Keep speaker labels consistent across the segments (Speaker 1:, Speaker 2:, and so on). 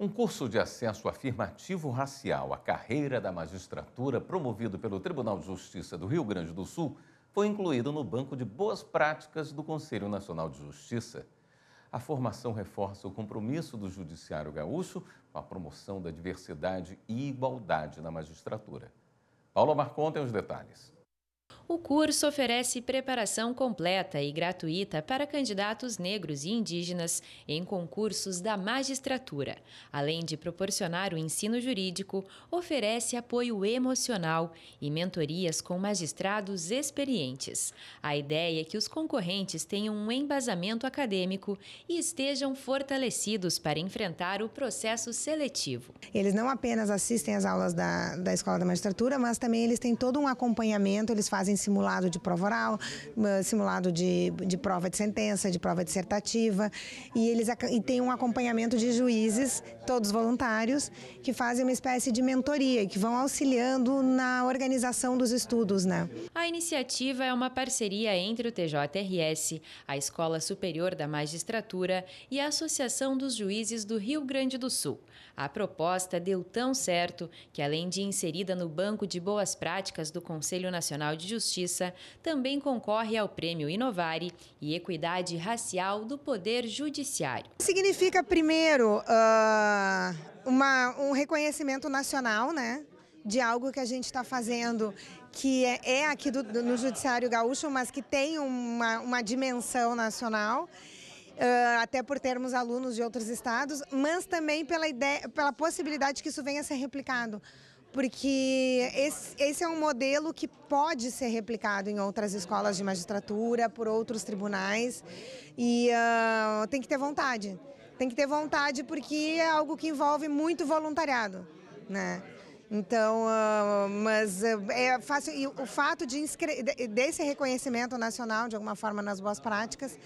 Speaker 1: Um curso de acesso afirmativo racial à carreira da magistratura, promovido pelo Tribunal de Justiça do Rio Grande do Sul, foi incluído no banco de boas práticas do Conselho Nacional de Justiça. A formação reforça o compromisso do Judiciário Gaúcho com a promoção da diversidade e igualdade na magistratura. Paula Marcon tem os detalhes.
Speaker 2: O curso oferece preparação completa e gratuita para candidatos negros e indígenas em concursos da magistratura. Além de proporcionar o ensino jurídico, oferece apoio emocional e mentorias com magistrados experientes. A ideia é que os concorrentes tenham um embasamento acadêmico e estejam fortalecidos para enfrentar o processo seletivo.
Speaker 3: Eles não apenas assistem às aulas da, da Escola da Magistratura, mas também eles têm todo um acompanhamento, eles fazem simulado de prova oral, eh, simulado de, de prova de sentença, de prova dissertativa. E eles e tem um acompanhamento de juízes, todos voluntários, que fazem uma espécie de mentoria, que vão auxiliando na organização dos estudos. Né?
Speaker 2: A iniciativa é uma parceria entre o TJRS, a Escola Superior da Magistratura e a Associação dos Juízes do Rio Grande do Sul. A proposta deu tão certo que, além de inserida no Banco de Boas Práticas do Conselho Nacional de Justiça, Justiça também concorre ao Prêmio Inovare e Equidade Racial do Poder Judiciário.
Speaker 3: Significa, primeiro, uh, uma, um reconhecimento nacional, né? de algo que a gente está fazendo que é, é aqui do, do, no Judiciário Gaúcho, mas que tem uma, uma dimensão nacional até por termos alunos de outros estados, mas também pela, ideia, pela possibilidade que isso venha a ser replicado porque esse, esse, é um modelo que pode ser replicado em outras escolas de magistratura, por outros tribunais, e uh, tem que ter vontade. Tem que ter vontade porque é algo que envolve muito voluntariado, né? Então, uh, mas uh, é fácil. E o fato de desse reconhecimento nacional, de alguma forma, nas boas práticas,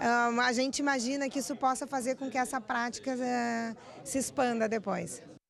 Speaker 3: a gente imagina que isso possa fazer com que essa prática eh, se expanda depois.